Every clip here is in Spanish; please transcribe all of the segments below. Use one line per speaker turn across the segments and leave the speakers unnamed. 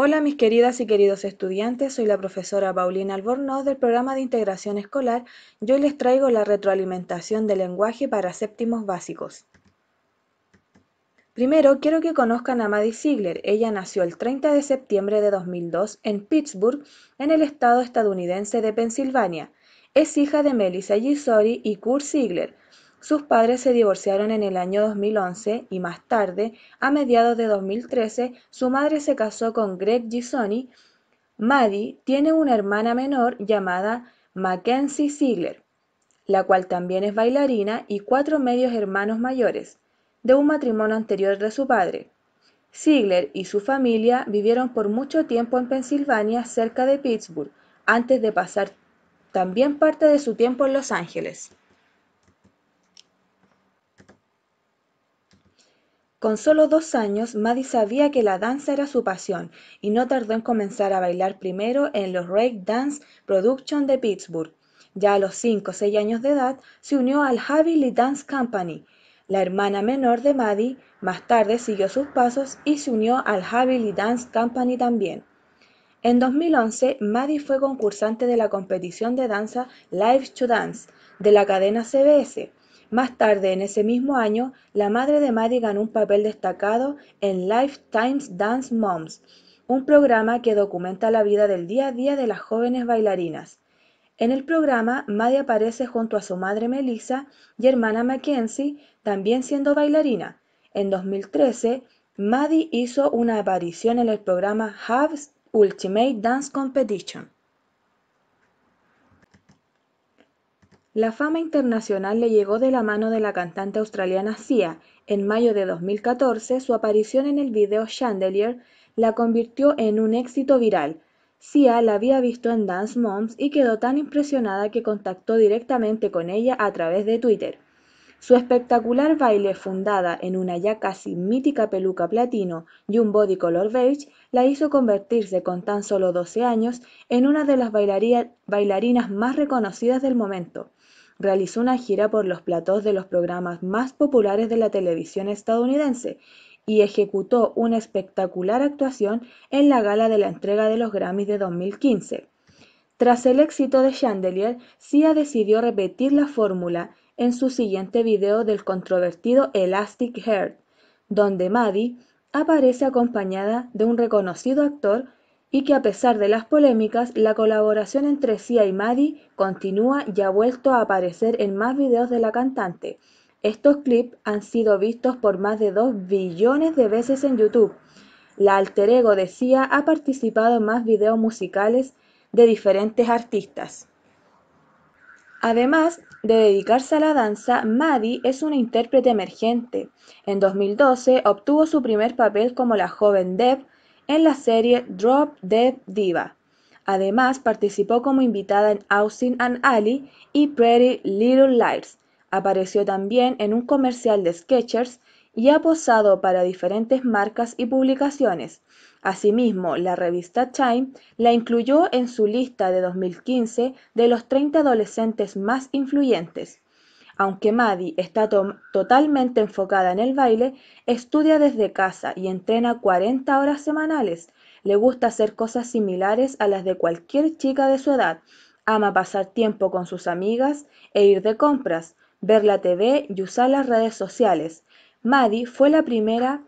Hola mis queridas y queridos estudiantes, soy la profesora Paulina Albornoz del programa de integración escolar Yo hoy les traigo la retroalimentación del lenguaje para séptimos básicos. Primero, quiero que conozcan a Maddie Ziegler. Ella nació el 30 de septiembre de 2002 en Pittsburgh, en el estado estadounidense de Pensilvania. Es hija de Melissa Gisori y Kurt Ziegler, sus padres se divorciaron en el año 2011 y más tarde, a mediados de 2013, su madre se casó con Greg Gisoni. Maddie tiene una hermana menor llamada Mackenzie Ziegler, la cual también es bailarina y cuatro medios hermanos mayores, de un matrimonio anterior de su padre. Ziegler y su familia vivieron por mucho tiempo en Pensilvania, cerca de Pittsburgh, antes de pasar también parte de su tiempo en Los Ángeles. Con solo dos años, Maddie sabía que la danza era su pasión y no tardó en comenzar a bailar primero en los Rake Dance Production de Pittsburgh. Ya a los 5 o 6 años de edad, se unió al Javi Dance Company. La hermana menor de Maddie más tarde siguió sus pasos y se unió al Javi Dance Company también. En 2011, Maddie fue concursante de la competición de danza Live to Dance de la cadena CBS. Más tarde en ese mismo año, la madre de Maddie ganó un papel destacado en Lifetime's Dance Moms, un programa que documenta la vida del día a día de las jóvenes bailarinas. En el programa, Maddie aparece junto a su madre Melissa y hermana Mackenzie, también siendo bailarina. En 2013, Maddie hizo una aparición en el programa Have's Ultimate Dance Competition. La fama internacional le llegó de la mano de la cantante australiana Sia. En mayo de 2014, su aparición en el video Chandelier la convirtió en un éxito viral. Sia la había visto en Dance Moms y quedó tan impresionada que contactó directamente con ella a través de Twitter. Su espectacular baile, fundada en una ya casi mítica peluca platino y un body color beige, la hizo convertirse con tan solo 12 años en una de las bailarinas más reconocidas del momento realizó una gira por los platós de los programas más populares de la televisión estadounidense y ejecutó una espectacular actuación en la gala de la entrega de los Grammys de 2015. Tras el éxito de Chandelier, Sia decidió repetir la fórmula en su siguiente video del controvertido Elastic Heart, donde Maddie aparece acompañada de un reconocido actor y que a pesar de las polémicas, la colaboración entre Sia y Madi continúa y ha vuelto a aparecer en más videos de la cantante. Estos clips han sido vistos por más de 2 billones de veces en YouTube. La alter ego de Sia ha participado en más videos musicales de diferentes artistas. Además de dedicarse a la danza, Maddie es una intérprete emergente. En 2012 obtuvo su primer papel como la joven Deb en la serie Drop Dead Diva. Además, participó como invitada en Austin and Ali y Pretty Little Liars. Apareció también en un comercial de Sketchers y ha posado para diferentes marcas y publicaciones. Asimismo, la revista Time la incluyó en su lista de 2015 de los 30 adolescentes más influyentes. Aunque Maddie está totalmente enfocada en el baile, estudia desde casa y entrena 40 horas semanales. Le gusta hacer cosas similares a las de cualquier chica de su edad. Ama pasar tiempo con sus amigas e ir de compras, ver la TV y usar las redes sociales. Maddie fue la primera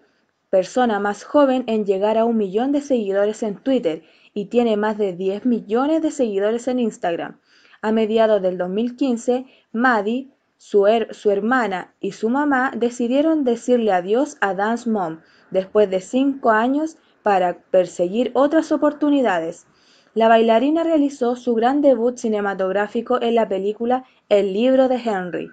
persona más joven en llegar a un millón de seguidores en Twitter y tiene más de 10 millones de seguidores en Instagram. A mediados del 2015, Maddie su, hermana y su mamá decidieron decirle adiós a Dance Mom después de cinco años para perseguir otras oportunidades. La bailarina realizó su gran debut cinematográfico en la película El libro de Henry.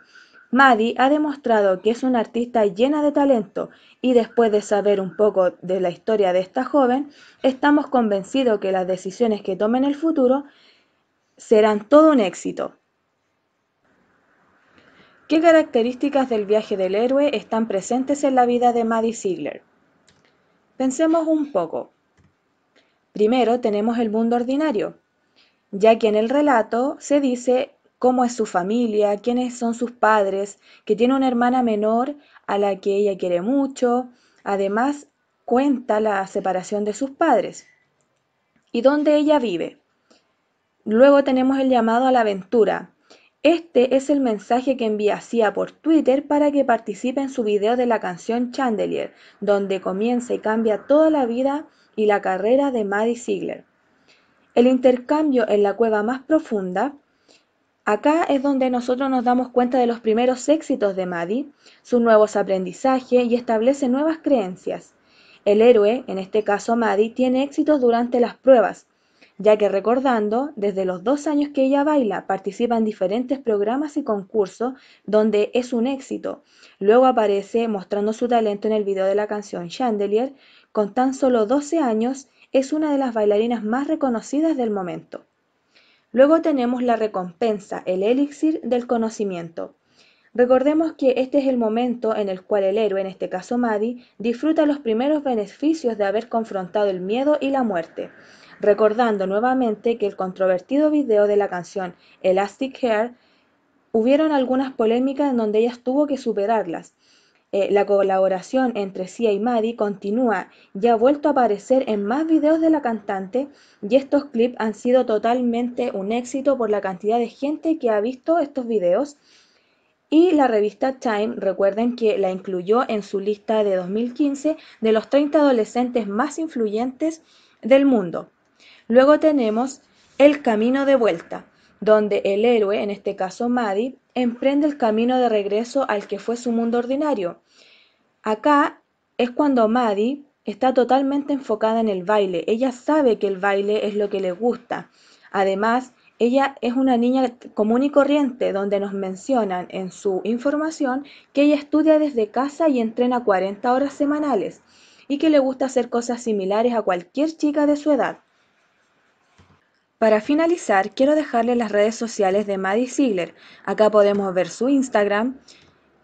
Maddie ha demostrado que es una artista llena de talento y después de saber un poco de la historia de esta joven, estamos convencidos que las decisiones que tome en el futuro serán todo un éxito. ¿Qué características del viaje del héroe están presentes en la vida de Maddie Ziegler? Pensemos un poco. Primero tenemos el mundo ordinario, ya que en el relato se dice cómo es su familia, quiénes son sus padres, que tiene una hermana menor a la que ella quiere mucho, además cuenta la separación de sus padres y dónde ella vive. Luego tenemos el llamado a la aventura, este es el mensaje que envía Sia por Twitter para que participe en su video de la canción Chandelier, donde comienza y cambia toda la vida y la carrera de Maddie Ziegler. El intercambio en la cueva más profunda. Acá es donde nosotros nos damos cuenta de los primeros éxitos de Maddie, sus nuevos aprendizajes y establece nuevas creencias. El héroe, en este caso Maddie, tiene éxitos durante las pruebas, ya que recordando, desde los dos años que ella baila, participa en diferentes programas y concursos donde es un éxito. Luego aparece mostrando su talento en el video de la canción Chandelier. Con tan solo 12 años, es una de las bailarinas más reconocidas del momento. Luego tenemos la recompensa, el elixir del conocimiento. Recordemos que este es el momento en el cual el héroe, en este caso Maddie, disfruta los primeros beneficios de haber confrontado el miedo y la muerte recordando nuevamente que el controvertido video de la canción Elastic Hair hubieron algunas polémicas en donde ella tuvo que superarlas. Eh, la colaboración entre Sia y Maddie continúa y ha vuelto a aparecer en más videos de la cantante y estos clips han sido totalmente un éxito por la cantidad de gente que ha visto estos videos y la revista Time, recuerden que la incluyó en su lista de 2015 de los 30 adolescentes más influyentes del mundo. Luego tenemos el camino de vuelta, donde el héroe, en este caso Maddie, emprende el camino de regreso al que fue su mundo ordinario. Acá es cuando Maddie está totalmente enfocada en el baile. Ella sabe que el baile es lo que le gusta. Además, ella es una niña común y corriente, donde nos mencionan en su información que ella estudia desde casa y entrena 40 horas semanales y que le gusta hacer cosas similares a cualquier chica de su edad. Para finalizar, quiero dejarle las redes sociales de Maddie Ziegler. Acá podemos ver su Instagram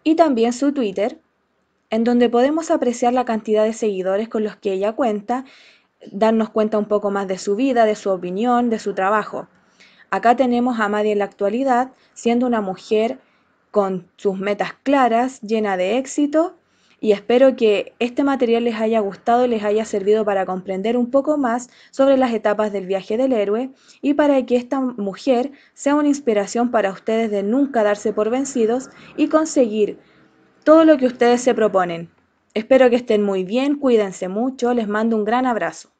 y también su Twitter, en donde podemos apreciar la cantidad de seguidores con los que ella cuenta, darnos cuenta un poco más de su vida, de su opinión, de su trabajo. Acá tenemos a Maddie en la actualidad, siendo una mujer con sus metas claras, llena de éxito y espero que este material les haya gustado y les haya servido para comprender un poco más sobre las etapas del viaje del héroe y para que esta mujer sea una inspiración para ustedes de nunca darse por vencidos y conseguir todo lo que ustedes se proponen. Espero que estén muy bien, cuídense mucho, les mando un gran abrazo.